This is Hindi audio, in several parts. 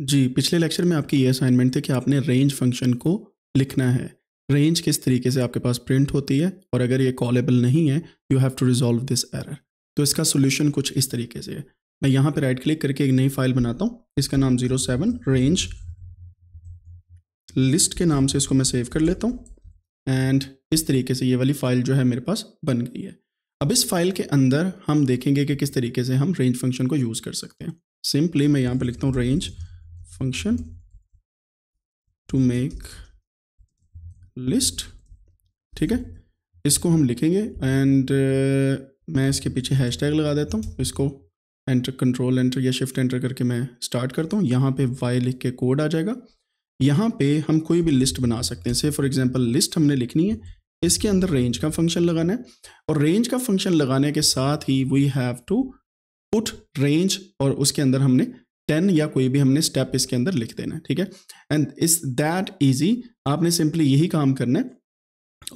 जी पिछले लेक्चर में आपकी ये असाइनमेंट थी कि आपने रेंज फंक्शन को लिखना है रेंज किस तरीके से आपके पास प्रिंट होती है और अगर ये कॉलेबल नहीं है you have to resolve this error तो इसका सोल्यूशन कुछ इस तरीके से है मैं यहाँ पर राइट क्लिक करके एक नई फाइल बनाता हूँ इसका नाम जीरो सेवन रेंज लिस्ट के नाम से इसको मैं सेव कर लेता हूँ एंड इस तरीके से ये वाली फाइल जो है मेरे पास बन गई है अब इस फाइल के अंदर हम देखेंगे कि किस तरीके से हम रेंज फंक्शन को यूज़ कर सकते हैं सिंपली मैं यहाँ पर लिखता हूँ range function to make list ठीक है इसको हम लिखेंगे एंड uh, मैं इसके पीछे हैशटैग लगा देता हूँ इसको एंटर कंट्रोल एंटर या शिफ्ट एंटर करके मैं स्टार्ट करता हूँ यहाँ पे वाई लिख के कोड आ जाएगा यहाँ पे हम कोई भी लिस्ट बना सकते हैं से फॉर एग्जांपल लिस्ट हमने लिखनी है इसके अंदर रेंज का फंक्शन लगाना है और रेंज का फंक्शन लगाने के साथ ही we have to put range और उसके अंदर हमने टेन या कोई भी हमने स्टेप इसके अंदर लिख देना है ठीक है एंड इस दैट इजी आपने सिंपली यही काम करना है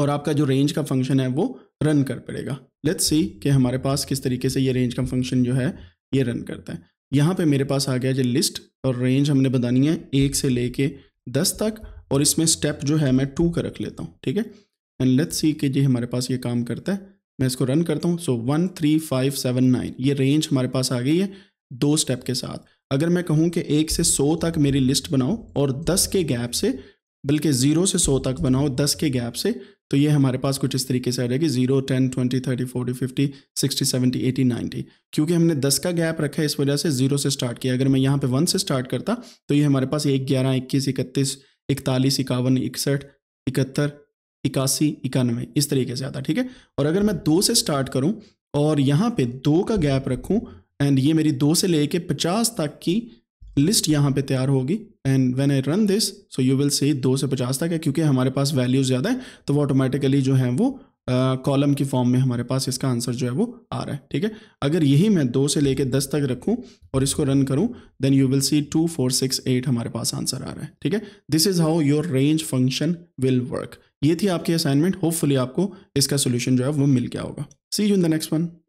और आपका जो रेंज का फंक्शन है वो रन कर पड़ेगा लेट्स सी कि हमारे पास किस तरीके से ये रेंज का फंक्शन जो है ये रन करता है यहाँ पे मेरे पास आ गया जो लिस्ट और रेंज हमने बतानी है एक से लेके दस तक और इसमें स्टेप जो है मैं टू का रख लेता हूँ ठीक है एंड लेट्स सी कि जी हमारे पास ये काम करता है मैं इसको रन करता हूँ so one three five seven nine ये रेंज हमारे पास आ गई है दो स्टेप के साथ अगर मैं कहूँ कि एक से सौ तक मेरी लिस्ट बनाओ और दस के गैप से बल्कि ज़ीरो से सौ तक बनाओ दस के गैप से तो ये हमारे पास कुछ इस तरीके से आ जाएगी zero ten twenty thirty forty fifty sixty seventy eighty ninety क्योंकि हमने दस का गैप रखा है इस वजह से जीरो से स्टार्ट किया अगर मैं यहाँ पे वन से स्टार्ट करता तो ये हमारे पास एक ग्यारह इक्कीस इकतीस इकतालीस इक्यावन इकसठ इकहत्तर इक्यासी इक्यानवे इस तरीके से आता ठीक है और अगर मैं दो से स्टार्ट करूँ और यहाँ पे दो का गैप रखूँ एंड ये मेरी दो से लेके पचास तक की लिस्ट यहाँ पे तैयार होगी and when I run this so you will see दो से पचास तक है क्योंकि हमारे पास वैल्यूज़ ज़्यादा है तो वो ऑटोमेटिकली जो है वो कॉलम uh, की फॉर्म में हमारे पास इसका आंसर जो है वो आ रहा है ठीक है अगर यही मैं दो से लेके दस तक रखूं और इसको रन करूं then you will see two four six eight हमारे पास आंसर आ रहा है ठीक है this is how your range function will work ये थी आपकी असाइनमेंट होपफुली आपको इसका सोल्यूशन जो है वो मिल गया होगा see you in the next one